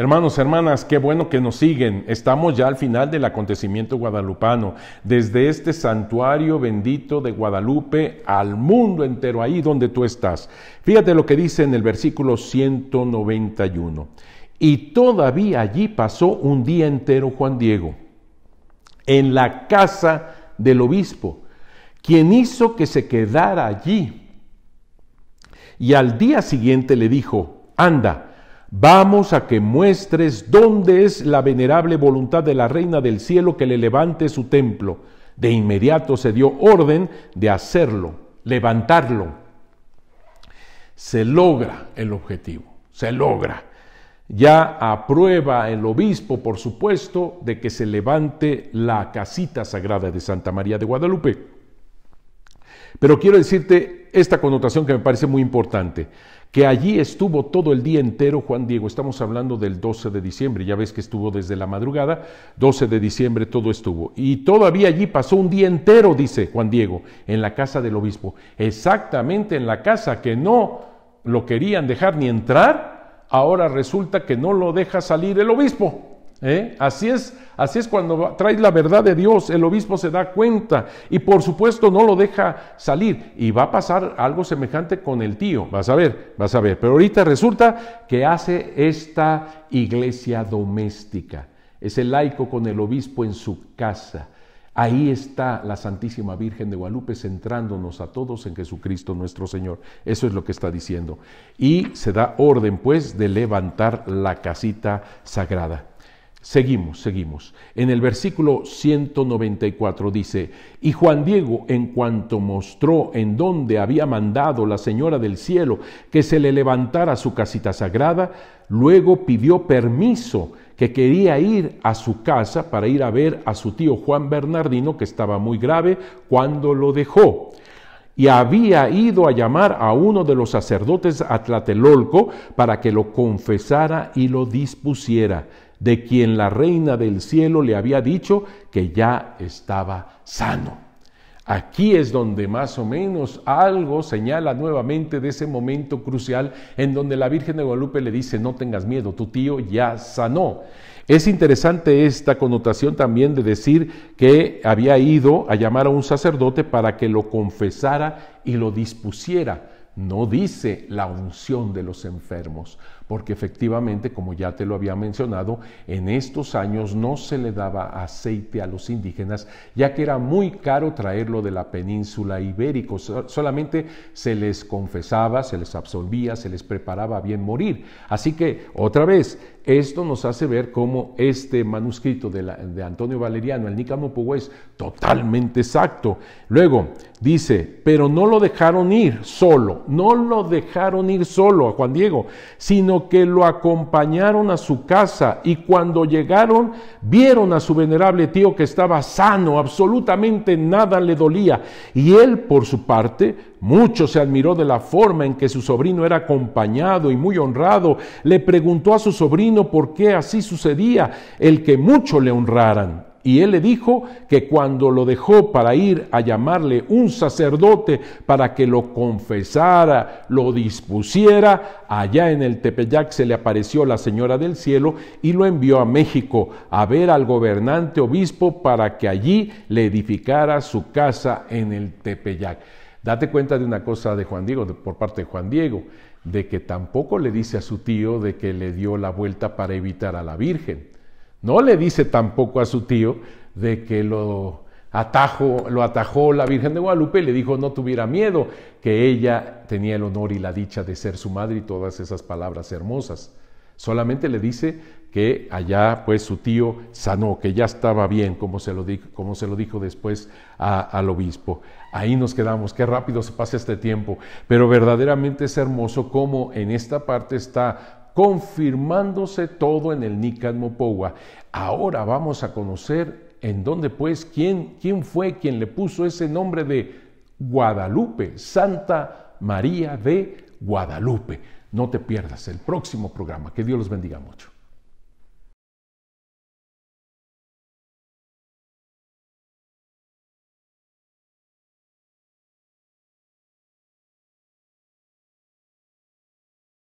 Hermanos, hermanas, qué bueno que nos siguen. Estamos ya al final del acontecimiento guadalupano. Desde este santuario bendito de Guadalupe al mundo entero, ahí donde tú estás. Fíjate lo que dice en el versículo 191. Y todavía allí pasó un día entero Juan Diego, en la casa del obispo, quien hizo que se quedara allí. Y al día siguiente le dijo, anda, Vamos a que muestres dónde es la venerable voluntad de la Reina del Cielo que le levante su templo. De inmediato se dio orden de hacerlo, levantarlo. Se logra el objetivo, se logra. Ya aprueba el obispo, por supuesto, de que se levante la casita sagrada de Santa María de Guadalupe. Pero quiero decirte esta connotación que me parece muy importante, que allí estuvo todo el día entero Juan Diego, estamos hablando del 12 de diciembre, ya ves que estuvo desde la madrugada, 12 de diciembre todo estuvo, y todavía allí pasó un día entero, dice Juan Diego, en la casa del obispo, exactamente en la casa que no lo querían dejar ni entrar, ahora resulta que no lo deja salir el obispo. ¿Eh? Así es, así es cuando traes la verdad de Dios, el obispo se da cuenta y por supuesto no lo deja salir. Y va a pasar algo semejante con el tío, vas a ver, vas a ver. Pero ahorita resulta que hace esta iglesia doméstica, es el laico con el obispo en su casa. Ahí está la Santísima Virgen de Guadalupe centrándonos a todos en Jesucristo nuestro Señor. Eso es lo que está diciendo. Y se da orden pues de levantar la casita sagrada. Seguimos, seguimos. En el versículo 194 dice, y Juan Diego, en cuanto mostró en dónde había mandado la Señora del Cielo que se le levantara su casita sagrada, luego pidió permiso que quería ir a su casa para ir a ver a su tío Juan Bernardino, que estaba muy grave, cuando lo dejó y había ido a llamar a uno de los sacerdotes a Tlatelolco para que lo confesara y lo dispusiera de quien la reina del cielo le había dicho que ya estaba sano. Aquí es donde más o menos algo señala nuevamente de ese momento crucial en donde la Virgen de Guadalupe le dice, no tengas miedo, tu tío ya sanó. Es interesante esta connotación también de decir que había ido a llamar a un sacerdote para que lo confesara y lo dispusiera. No dice la unción de los enfermos porque efectivamente, como ya te lo había mencionado, en estos años no se le daba aceite a los indígenas, ya que era muy caro traerlo de la península ibérica. Solamente se les confesaba, se les absolvía, se les preparaba bien morir. Así que, otra vez, esto nos hace ver cómo este manuscrito de, Antonio Valeriano, el Nicamopugo, es totalmente exacto. Luego dice, pero no lo dejaron ir solo, no lo dejaron ir solo a Juan Diego, sino que lo acompañaron a su casa y cuando llegaron vieron a su venerable tío que estaba sano, absolutamente nada le dolía. Y él, por su parte, mucho se admiró de la forma en que su sobrino era acompañado y muy honrado. Le preguntó a su sobrino por qué así sucedía, el que mucho le honraran. Y él le dijo que cuando lo dejó para ir a llamarle un sacerdote para que lo confesara, lo dispusiera, allá en el Tepeyac se le apareció la Señora del Cielo y lo envió a México a ver al gobernante obispo para que allí le edificara su casa en el Tepeyac. Date cuenta de una cosa de Juan Diego, por parte de Juan Diego, de que tampoco le dice a su tío de que le dio la vuelta para evitar a la Virgen no le dice tampoco a su tío de que lo, atajo, lo atajó la Virgen de Guadalupe y le dijo no tuviera miedo, que ella tenía el honor y la dicha de ser su madre y todas esas palabras hermosas. Solamente le dice que allá pues su tío sanó, que ya estaba bien, como se lo, dijo, como se lo dijo después al obispo. Ahí nos quedamos, qué rápido se pasa este tiempo, pero verdaderamente es hermoso cómo en esta parte está confirmándose todo en el Nican Ahora vamos a conocer en dónde pues quién, quién fue quien le puso ese nombre de Guadalupe, Santa María de Guadalupe. No te pierdas el próximo programa. Que Dios los bendiga mucho.